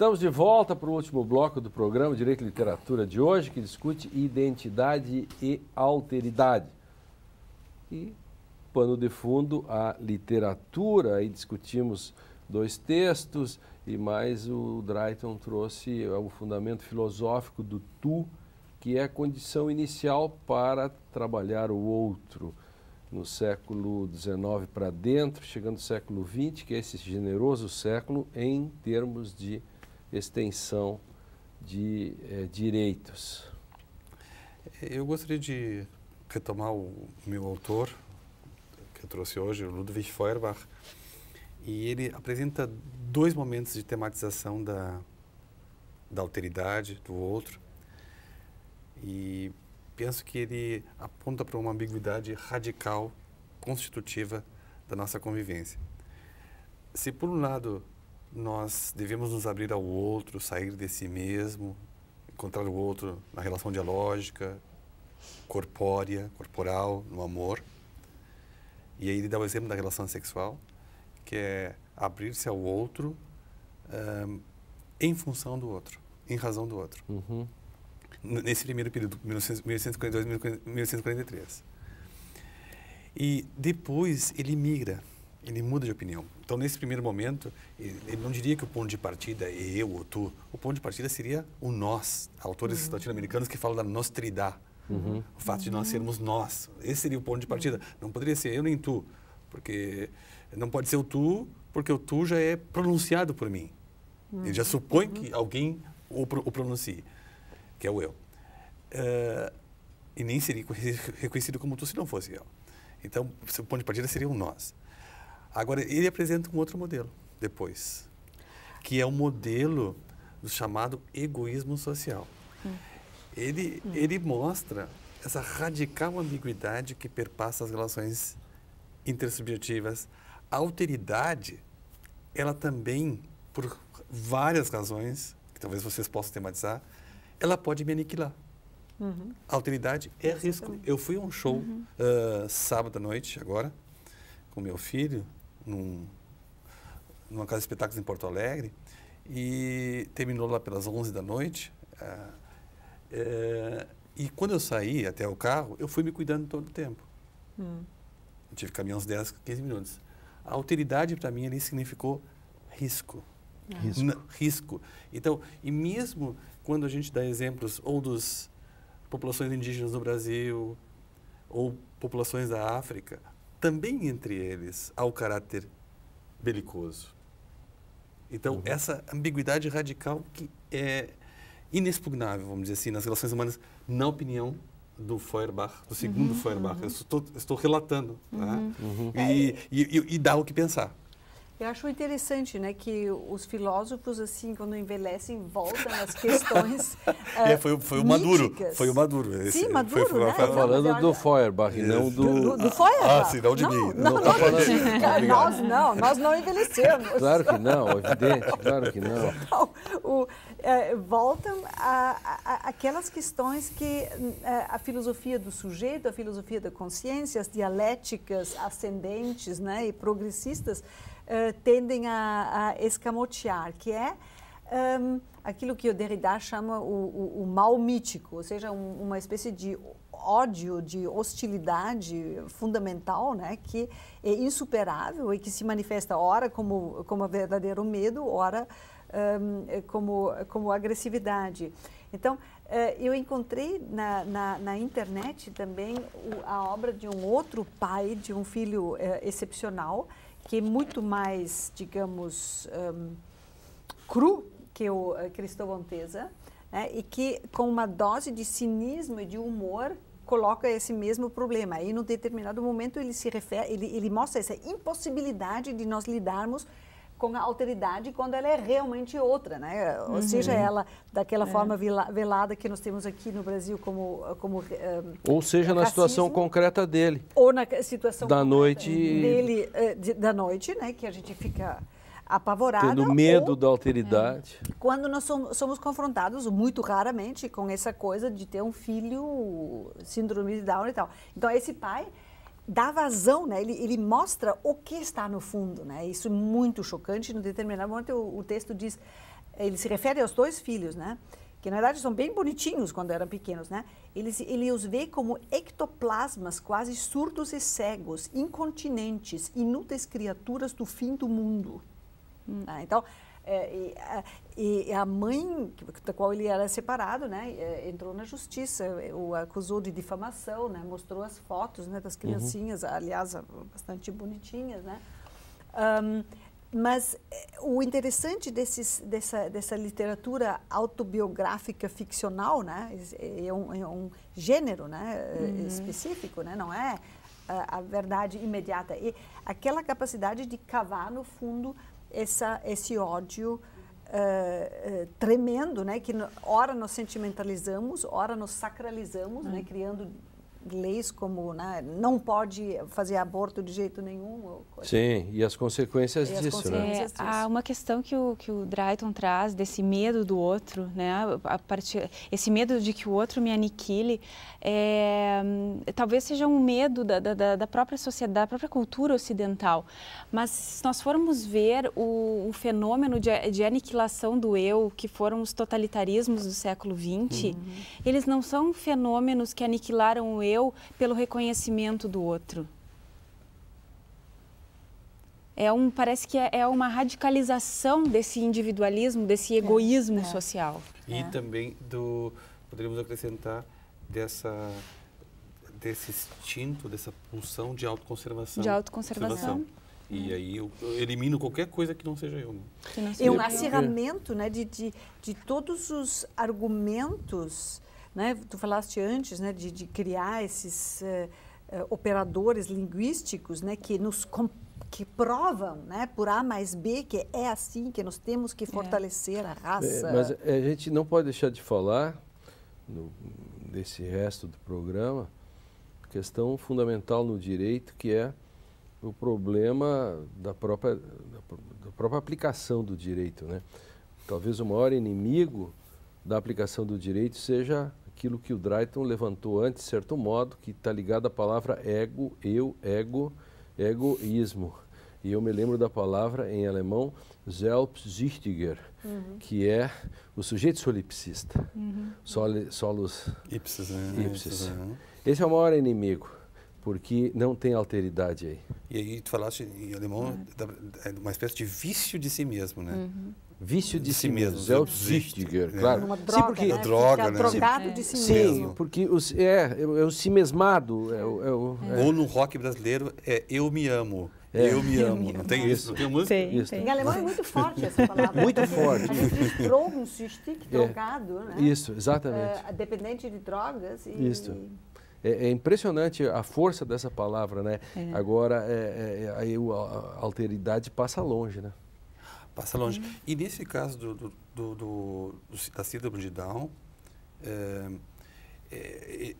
Estamos de volta para o último bloco do programa Direito e Literatura de hoje, que discute identidade e alteridade. E, pano de fundo, a literatura. Aí discutimos dois textos e mais o Drayton trouxe é o fundamento filosófico do tu, que é a condição inicial para trabalhar o outro. No século XIX para dentro, chegando ao século XX, que é esse generoso século em termos de extensão de eh, direitos. Eu gostaria de retomar o meu autor, que eu trouxe hoje, Ludwig Feuerbach, e ele apresenta dois momentos de tematização da, da alteridade do outro, e penso que ele aponta para uma ambiguidade radical, constitutiva da nossa convivência. Se, por um lado, nós devemos nos abrir ao outro, sair de si mesmo, encontrar o outro na relação dialógica, corpórea, corporal, no amor. E aí ele dá o exemplo da relação sexual, que é abrir-se ao outro um, em função do outro, em razão do outro. Uhum. Nesse primeiro período, 1842-1843. E depois ele migra ele muda de opinião. Então, nesse primeiro momento, ele não diria que o ponto de partida é eu ou tu. O ponto de partida seria o nós. Autores uhum. latino-americanos que falam da nostridade. Uhum. O fato de nós sermos nós. Esse seria o ponto de uhum. partida. Não poderia ser eu nem tu, porque não pode ser o tu, porque o tu já é pronunciado por mim. Uhum. Ele já supõe uhum. que alguém o, o pronuncie, que é o eu. Uh, e nem seria reconhecido como tu se não fosse eu. Então, o ponto de partida seria o nós. Agora, ele apresenta um outro modelo depois, que é o um modelo do chamado egoísmo social. Hum. Ele, hum. ele mostra essa radical ambiguidade que perpassa as relações intersubjetivas. A alteridade, ela também, por várias razões, que talvez vocês possam tematizar, ela pode me aniquilar. Uhum. A alteridade é Exatamente. risco. Eu fui a um show uhum. uh, sábado à noite, agora, com meu filho, num, numa casa de espetáculos em Porto Alegre e terminou lá pelas 11 da noite. é, e quando eu saí até o carro, eu fui me cuidando todo o tempo. Hum. Eu tive caminhão uns 10, 15 minutos. A alteridade para mim ali significou risco. Ah. Risco. risco. Então, e mesmo quando a gente dá exemplos ou dos populações indígenas do Brasil ou populações da África, também entre eles há o caráter belicoso. Então, uhum. essa ambiguidade radical que é inexpugnável, vamos dizer assim, nas relações humanas, na opinião do Feuerbach, do segundo uhum, Feuerbach. Uhum. Eu estou, estou relatando. Né? Uhum. Uhum. E, e, e dá o que pensar. Eu acho interessante, né, que os filósofos assim, quando envelhecem, voltam às questões. uh, é, foi, eh, foi o Maduro, foi o Maduro. Esse, sim, Maduro. Foi, né? Foi, falando não, do Feuerbach, e não do do, do Feuerbach. Ah, sim, não de não, mim. Não, não, tá falando... de... nós não, nós não envelhecemos. Claro que não, evidente, claro que não. não o, é, voltam a, a, a, aquelas questões que a, eh, a filosofia do sujeito, a filosofia da consciência, as dialéticas ascendentes, né, e progressistas eh, tendem a, a, escamotear, que é um, aquilo que o Derrida chama o, o, o mal mítico, ou seja, um, uma espécie de ódio, de hostilidade fundamental, né, que é insuperável e que se manifesta ora como como verdadeiro medo, ora um, como como agressividade. Então, eh, eu encontrei na, na, na, internet também a obra de um outro pai de um filho eh, excepcional que é muito mais, digamos, um, cru que o eh, Cristóvão Teza, né? e que com uma dose de cinismo e de humor coloca esse mesmo problema. E, num determinado momento, ele se refere, ele, ele mostra essa impossibilidade de nós lidarmos com a alteridade quando ela é realmente outra, né? Ou uhum. seja, ela daquela é. forma velada que nós temos aqui no Brasil como como um, eh, ou seja racismo, na situação concreta dele ou na situação da noite dele eh, de, da noite, né? Que a gente fica apavorado Tendo medo ou, da alteridade. É, quando nós somos, somos, confrontados, muito raramente, com essa coisa de ter um filho síndrome de Down e tal. Então, esse pai dá vazão, né? Ele, ele, mostra o que está no fundo, né? Isso é muito chocante. No determinado momento, o, o, texto diz, ele se refere aos dois filhos, né? Que na verdade são bem bonitinhos quando eram pequenos, né? Ele, ele os vê como ectoplasmas, quase surdos e cegos, incontinentes, inúteis criaturas do fim do mundo. Hum. Tá? Então, é, e, a, e, a, mãe, da qual ele era separado, né, é, entrou na justiça, é, o acusou de difamação, né, mostrou as fotos né, das uhum. criancinhas, uhum. aliás, bastante bonitinhas, né? Um, mas o interessante desses, dessa, dessa literatura autobiográfica ficcional, né, é um, é um gênero, né, uhum. específico, né, não é a, a verdade imediata e aquela capacidade de cavar no fundo essa, esse ódio uh, uh, tremendo, né? Que no, ora nos sentimentalizamos, ora nos sacralizamos, hum. né? Uhum. Criando leis como né, não pode fazer aborto de jeito nenhum. Sim, e as consequências e disso, as né? consequências né? É, há uma questão que o, que o Drayton traz desse medo do outro, né? A partir, esse medo de que o outro me aniquile, é, talvez seja um medo da, da, da, própria sociedade, da própria cultura ocidental. Mas se nós formos ver o, o fenômeno de, de, aniquilação do eu, que foram os totalitarismos do século XX, uhum. eles não são fenômenos que aniquilaram o eu eu pelo reconhecimento do outro. É um, parece que é, é uma radicalização desse individualismo, desse é, egoísmo é, social. E é. também do, poderíamos acrescentar, dessa desse instinto, dessa pulsão de autoconservação. De autoconservação. E aí eu, elimino qualquer coisa que não seja eu. Né? não seja é um acirramento né, de, de, de todos os argumentos né? Tu falaste antes né, de, de criar esses uh, operadores linguísticos né, que nos que provam, né, por A mais B, que é assim que nós temos que é. fortalecer é. a raça. É, mas a gente não pode deixar de falar no, desse resto do programa questão fundamental no direito que é o problema da própria, da, própria aplicação do direito. Né? Talvez o maior inimigo da aplicação do direito seja aquilo que o Drayton levantou antes, de certo modo, que está ligado à palavra ego, eu, ego, egoísmo. E eu me lembro da palavra em alemão Selbstsichtiger uhum. que é o sujeito solipsista. Uhum. Soli, solus ipsis. Né? ipsis. Né? Esse é o maior inimigo, porque não tem alteridade aí. E aí tu falaste em alemão uhum. da, é uma espécie de vício de si mesmo, né? Uhum. Vício de, de si, si mesmo. É o Züchtiger, é. claro. Uma droga, sim, porque... né? droga, é né? drogado de si sim, mesmo. Sim, porque os, é, é, é, o si mesmado. É, é, é. Ou no rock brasileiro, é eu me amo. É. Eu me amo, não tem isso? Não tem música? Tem, isso. Em alemão é muito forte essa palavra. muito forte. A gente um drogado, né? Isso, exatamente. Uh, dependente de drogas. E, isso. É, é, impressionante a força dessa palavra, né? Agora, aí a, a alteridade passa longe, né? Passa longe. Uhum. E nesse caso do, do, do, do da síndrome de Down, é,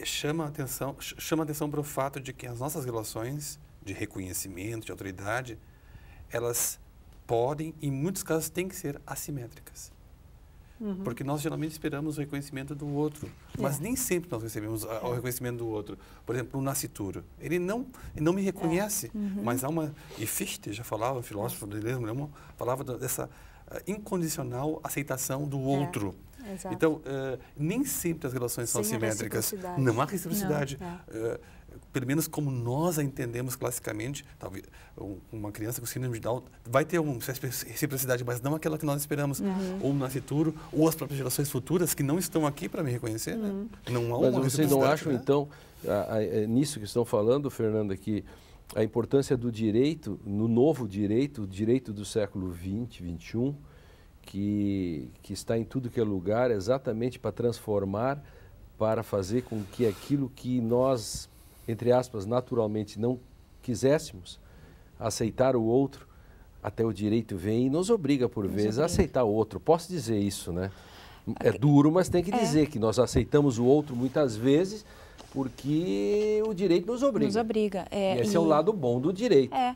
é, chama atenção chama atenção para o fato de que as nossas relações de reconhecimento, de autoridade, elas podem, em muitos casos, têm que ser assimétricas. Uhum. Porque nós geralmente esperamos o reconhecimento do outro, mas é. nem sempre nós recebemos o é. reconhecimento do outro. Por exemplo, o nascituro, ele não, ele não me é. reconhece, é. uhum. mas há uma. E Fichte já falava, filósofo é. de Lemon, falava dessa ah, incondicional aceitação do outro. É. Então, uh, nem sempre as relações Sem são simétricas. Não há reciprocidade. Não, eh, pelo menos como nós a entendemos classicamente, talvez uma criança com síndrome de Down vai ter uma reciprocidade, mas não aquela que nós esperamos, uhum. ou no futuro, ou as próprias gerações futuras que não estão aqui para me reconhecer, né? uhum. né? Não há uma vocês não acham, né? então, a, a, é nisso que estão falando, Fernanda, que a importância do direito, no novo direito, o direito do século XX, XXI, que, que está em tudo que é lugar, exatamente para transformar, para fazer com que aquilo que nós entre aspas, naturalmente não quiséssemos aceitar o outro, até o direito vem e nos obriga, por vezes, a aceitar o outro. Posso dizer isso, né? É duro, mas tem que é. dizer que nós aceitamos o outro muitas vezes porque o direito nos obriga. Nos obriga. É, e esse e... é o lado bom do direito. É.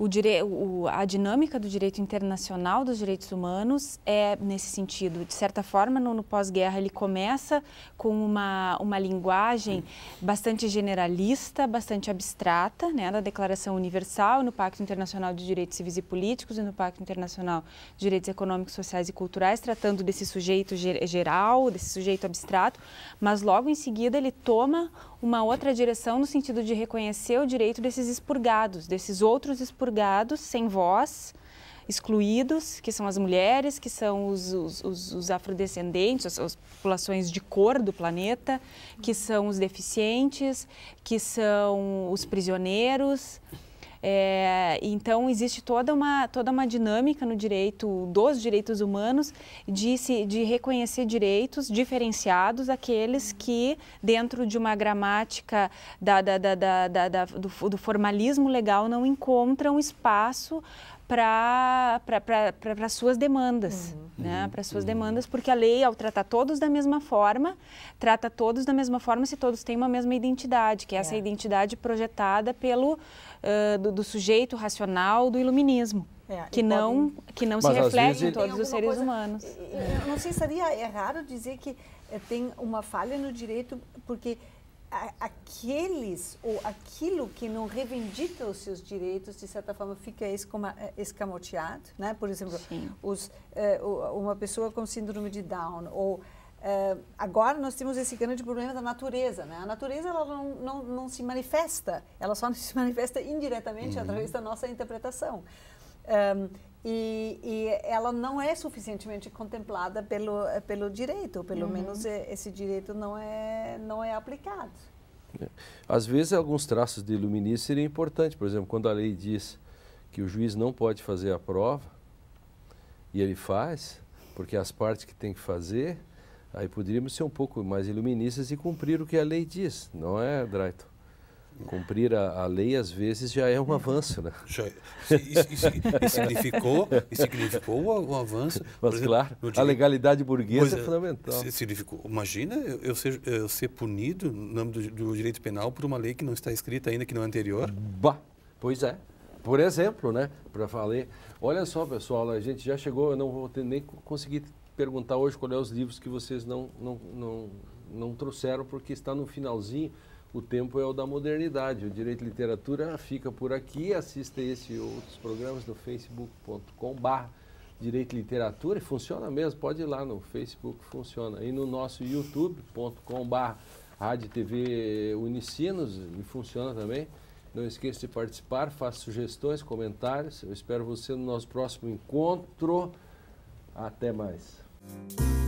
O dire... o... a dinâmica do direito internacional dos direitos humanos é nesse sentido. De certa forma, no, no pós-guerra, ele começa com uma, uma linguagem bastante generalista, bastante abstrata, né, da Declaração Universal, no Pacto Internacional de Direitos Civis e Políticos e no Pacto Internacional de Direitos Econômicos, Sociais e Culturais, tratando desse sujeito geral, desse sujeito abstrato, mas logo em seguida ele toma uma outra direção no sentido de reconhecer o direito desses expurgados, desses outros expurgados expurgados, sem voz, excluídos, que são as mulheres, que são os, os, os, os afrodescendentes, as, as, populações de cor do planeta, que são os deficientes, que são os prisioneiros, é, então, existe toda uma, toda uma dinâmica no direito dos direitos humanos de, se, de reconhecer direitos diferenciados aqueles que, dentro de uma gramática da, da, da, do, do formalismo legal, não encontram espaço para suas demandas, uhum. né? para suas uhum. demandas, porque a lei, ao tratar todos da mesma forma, trata todos da mesma forma se todos têm uma mesma identidade, que é, é. essa identidade projetada pelo uh, do, do, sujeito racional do iluminismo. É. que, não, podem... que não Mas se reflete em todos os seres coisa... humanos. Eu não sei, seria errado é dizer que eh, tem uma falha no direito, porque aqueles ou aquilo que não reivindica os seus direitos, de certa forma, fica eh, escamoteado. Né? Por exemplo, os, eh, uma pessoa com síndrome de Down ou... Eh, agora nós temos esse grande problema da natureza, né? A natureza ela não, não, não se manifesta, ela só se manifesta indiretamente uhum. através da nossa interpretação. Um, e, e, ela não é suficientemente contemplada pelo pelo direito, pelo uhum. menos esse direito não é não é aplicado. É. Às vezes alguns traços de iluminismo seriam importantes, por exemplo, quando a lei diz que o juiz não pode fazer a prova e ele faz, porque as partes que tem que fazer, aí poderíamos ser um pouco mais iluministas e cumprir o que a lei diz, não é, Drayton? cumprir a, a, lei às vezes já é um avanço, né? Já, é. isso, significou, significou um avanço. Mas exemplo, claro, a legalidade burguesa é, é fundamental. Significou. Imagina eu, eu, ser, eu ser punido no nome do, do, direito penal por uma lei que não está escrita ainda, que não é anterior. Bah, pois é. Por exemplo, né? Para falar, olha só, pessoal, a gente já chegou, eu não vou ter, nem conseguir perguntar hoje qual é os livros que vocês não, não, não, não trouxeram, porque está no finalzinho o tempo é o da modernidade. O Direito e Literatura fica por aqui. Assista esse e outros programas no facebook.com.br Direito e Literatura. E funciona mesmo, pode ir lá no Facebook, funciona. E no nosso youtube.com.br Rádio TV Unicinos, e funciona também. Não esqueça de participar, faça sugestões, comentários. Eu espero você no nosso próximo encontro. Até mais.